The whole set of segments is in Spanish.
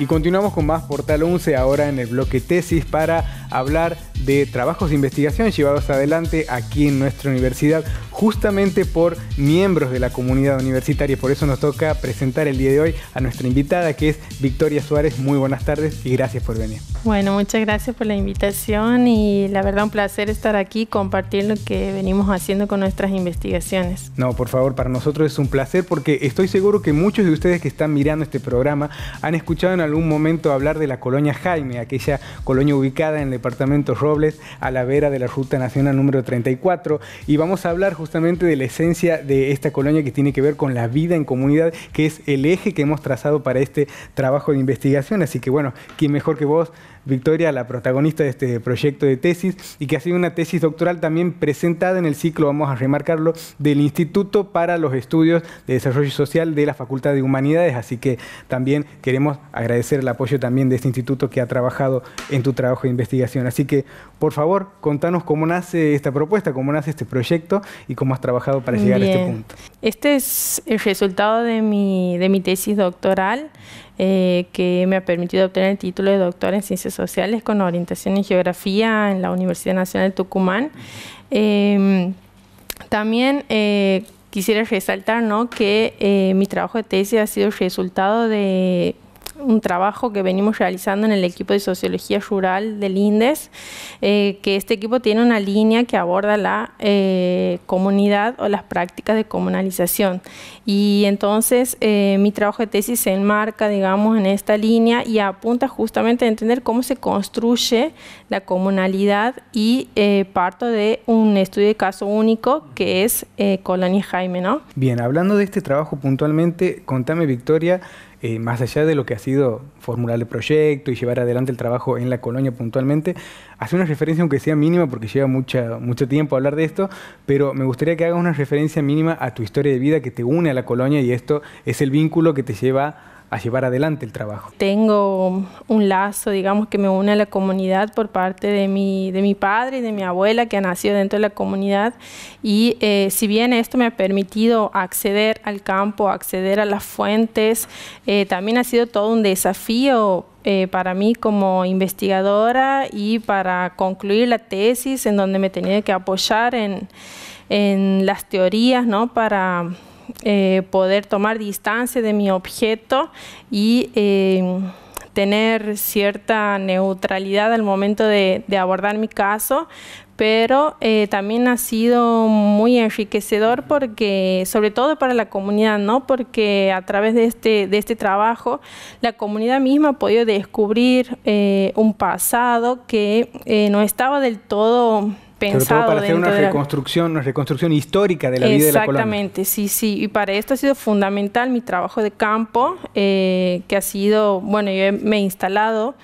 Y continuamos con más Portal 11 ahora en el bloque tesis para hablar de trabajos de investigación llevados adelante aquí en nuestra universidad justamente por miembros de la comunidad universitaria. Por eso nos toca presentar el día de hoy a nuestra invitada, que es Victoria Suárez. Muy buenas tardes y gracias por venir. Bueno, muchas gracias por la invitación y la verdad un placer estar aquí, compartir lo que venimos haciendo con nuestras investigaciones. No, por favor, para nosotros es un placer porque estoy seguro que muchos de ustedes que están mirando este programa han escuchado en algún momento hablar de la colonia Jaime, aquella colonia ubicada en el departamento Robles, a la vera de la Ruta Nacional número 34. Y vamos a hablar justamente justamente de la esencia de esta colonia que tiene que ver con la vida en comunidad, que es el eje que hemos trazado para este trabajo de investigación. Así que bueno, ¿quién mejor que vos? Victoria, la protagonista de este proyecto de tesis y que ha sido una tesis doctoral también presentada en el ciclo, vamos a remarcarlo, del Instituto para los Estudios de Desarrollo Social de la Facultad de Humanidades. Así que también queremos agradecer el apoyo también de este instituto que ha trabajado en tu trabajo de investigación. Así que, por favor, contanos cómo nace esta propuesta, cómo nace este proyecto y cómo has trabajado para llegar a este punto. Este es el resultado de mi, de mi tesis doctoral. Eh, que me ha permitido obtener el título de doctor en Ciencias Sociales con orientación en Geografía en la Universidad Nacional de Tucumán. Em, también eh, quisiera resaltar ¿no? que eh, mi trabajo de tesis ha sido el resultado de un trabajo que venimos realizando en el equipo de Sociología Rural del INDES, eh, que este equipo tiene una línea que aborda la eh, comunidad o las prácticas de comunalización. Y entonces eh, mi trabajo de tesis se enmarca, digamos, en esta línea y apunta justamente a entender cómo se construye la comunalidad y parto de un estudio de caso único que es Colonia Jaime, ¿no? Bien, hablando de este trabajo puntualmente, contame Victoria, eh, más allá de lo que ha sido formular el proyecto y llevar adelante el trabajo en la colonia puntualmente, hace una referencia, aunque sea mínima, porque lleva mucha, mucho tiempo hablar de esto, pero me gustaría que hagas una referencia mínima a tu historia de vida que te une a la colonia y esto es el vínculo que te lleva a llevar adelante el trabajo. Tengo un lazo, digamos, que me une a la comunidad por parte de mi, de mi padre y de mi abuela que ha nacido dentro de la comunidad. Y eh, si bien esto me ha permitido acceder al campo, acceder a las fuentes, eh, también ha sido todo un desafío eh, para mí como investigadora y para concluir la tesis en donde me tenía que apoyar en, en las teorías, ¿no? Para eh, poder tomar distancia de mi objeto y eh, tener cierta neutralidad al momento de, abordar mi caso, pero eh, también ha sido muy enriquecedor porque, sobre todo para la comunidad, ¿no? Porque a través de este, este trabajo, la comunidad misma ha podido descubrir un pasado que no estaba del todo pensado. todo para hacer una reconstrucción, reconstrucción histórica de la vida de la Exactamente, sí, sí. Y para esto ha sido fundamental mi trabajo de campo, eh, que ha sido, bueno, yo me he instalado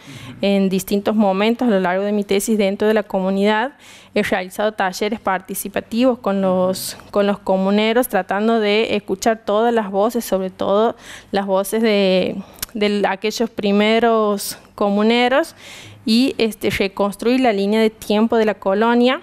en distintos momentos a lo largo de mi tesis dentro de la comunidad. He realizado talleres participativos con los, con los comuneros, tratando de escuchar todas las voces, sobre todo las voces de de aquellos primeros comuneros y este, reconstruir la línea de tiempo de la colonia,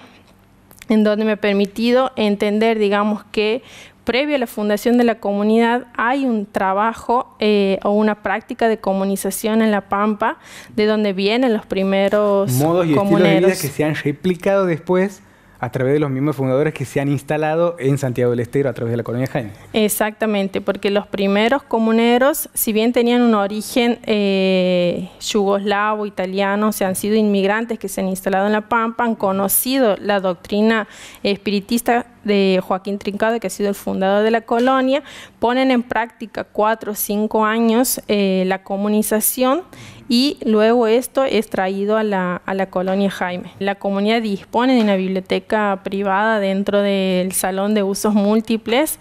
en donde me ha permitido entender, digamos, que previo a la fundación de la comunidad hay un trabajo eh, o una práctica de comunización en La Pampa, de donde vienen los primeros modos comuneros. que se han replicado después a través de los mismos fundadores que se han instalado en Santiago del Estero a través de la colonia Jaime. Exactamente, porque los primeros comuneros, si bien tenían un origen eh, yugoslavo, italiano, se han sido inmigrantes que se han instalado en La Pampa, han conocido la doctrina espiritista de Joaquín Trincado, que ha sido el fundador de la colonia, ponen en práctica cuatro o cinco años eh, la comunización y luego esto es traído a la, colonia Jaime. La comunidad dispone de una biblioteca privada dentro del salón de usos múltiples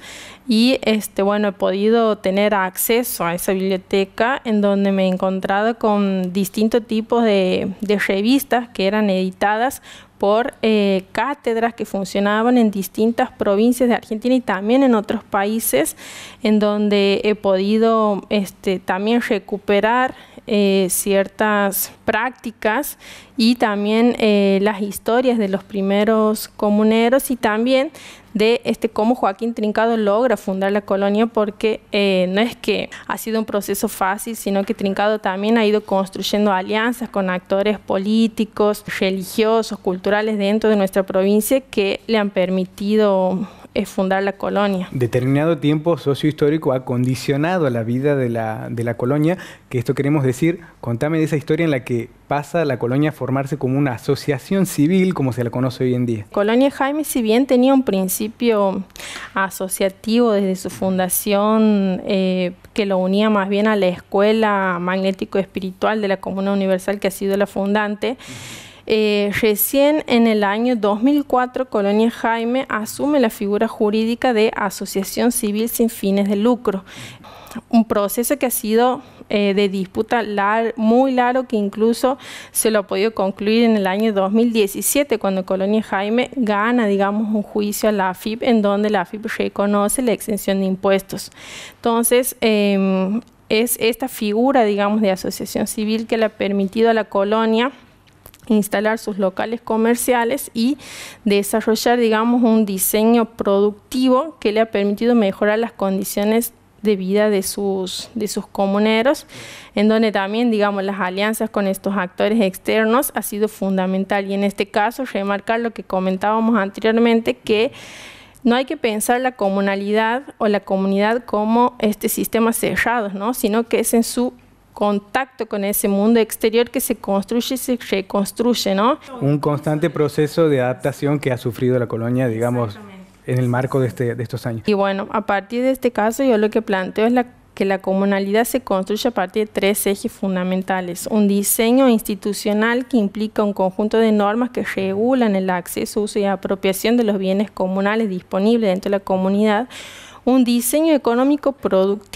y este, bueno, he podido tener acceso a esa biblioteca en donde me he encontrado con distintos tipos de revistas que eran editadas por eh, cátedras que funcionaban en distintas provincias de Argentina y también en otros países, en donde he podido este, también recuperar eh, ciertas prácticas y también eh, las historias de los primeros comuneros y también de este, cómo Joaquín Trincado logra fundar la colonia, porque eh, no es que ha sido un proceso fácil, sino que Trincado también ha ido construyendo alianzas con actores políticos, religiosos, culturales dentro de nuestra provincia que le han permitido fundar la colonia. Determinado tiempo sociohistórico ha condicionado la vida de la, de la colonia, que esto queremos decir, contame de esa historia en la que pasa la colonia a formarse como una asociación civil como se la conoce hoy en día. Colonia Jaime, si bien tenía un principio asociativo desde su fundación, eh, que lo unía más bien a la escuela magnético-espiritual de la Comuna Universal que ha sido la fundante, eh, recién en el año 2004, Colonia Jaime asume la figura jurídica de asociación civil sin fines de lucro, un proceso que ha sido eh, de disputa muy largo que incluso se lo ha podido concluir en el año 2017 cuando Colonia Jaime gana, digamos, un juicio a la AFIP en donde la AFIP reconoce la exención de impuestos. Entonces, em, es esta figura, digamos, de asociación civil que le ha permitido a la colonia instalar sus locales comerciales y desarrollar, digamos, un diseño productivo que le ha permitido mejorar las condiciones de vida de sus, de sus comuneros, en donde también, digamos, las alianzas con estos actores externos ha sido fundamental. Y en este caso, remarcar lo que comentábamos anteriormente, que no hay que pensar la comunalidad o la comunidad como este sistema cerrado, ¿no? sino que es en su contacto con ese mundo exterior que se construye y se reconstruye, ¿no? Un constante proceso de adaptación que ha sufrido la colonia, digamos, en el marco este, de, estos años. Y bueno, a partir de este caso yo lo que planteo es que la comunalidad se construye a partir de tres ejes fundamentales. Un diseño institucional que implica un conjunto de normas que regulan el acceso, uso y apropiación de los bienes comunales disponibles dentro de la comunidad un diseño económico productivo,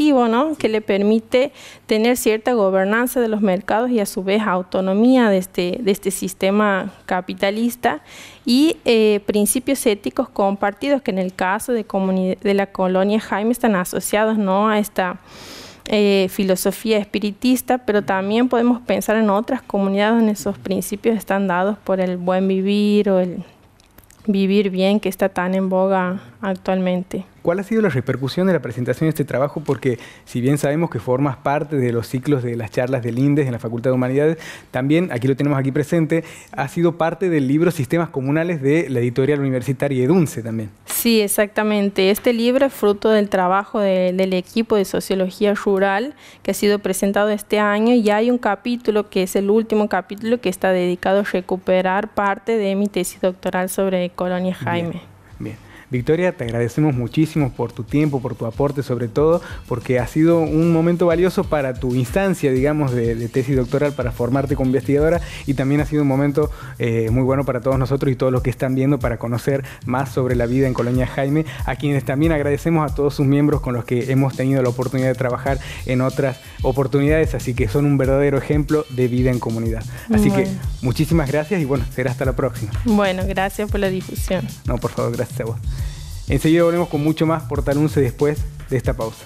Que le permite tener cierta gobernanza de los mercados y a su vez autonomía de este, de este sistema capitalista y eh, principios éticos compartidos que en el caso de, la colonia Jaime están asociados, ¿no? A esta... Eh, filosofía espiritista, pero también podemos pensar en otras comunidades donde esos principios están dados por el buen vivir o el vivir bien que está tan en boga actualmente. ¿Cuál ha sido la repercusión de la presentación de este trabajo? Porque si bien sabemos que formas parte de los ciclos de las charlas del INDES en la Facultad de Humanidades, también, aquí lo tenemos aquí presente, ha sido parte del libro Sistemas Comunales de la editorial universitaria EDUNCE también. Sí, exactamente. Este libro es fruto del trabajo del equipo de Sociología Rural que ha sido presentado este año y hay un capítulo que es el último capítulo que está dedicado a recuperar parte de mi tesis doctoral sobre Colonia Jaime. bien. Victoria, te agradecemos muchísimo por tu tiempo, por tu aporte, sobre todo porque ha sido un momento valioso para tu instancia, digamos, de, tesis doctoral, para formarte como investigadora y también ha sido un momento eh, muy bueno para todos nosotros y todos los que están viendo para conocer más sobre la vida en Colonia Jaime, a quienes también agradecemos a todos sus miembros con los que hemos tenido la oportunidad de trabajar en otras oportunidades, así que son un verdadero ejemplo de vida en comunidad. Así que muchísimas gracias y bueno, será hasta la próxima. Bueno, gracias por la difusión. No, por favor, gracias a vos. Enseguida volvemos con mucho más Portal 11 después de esta pausa.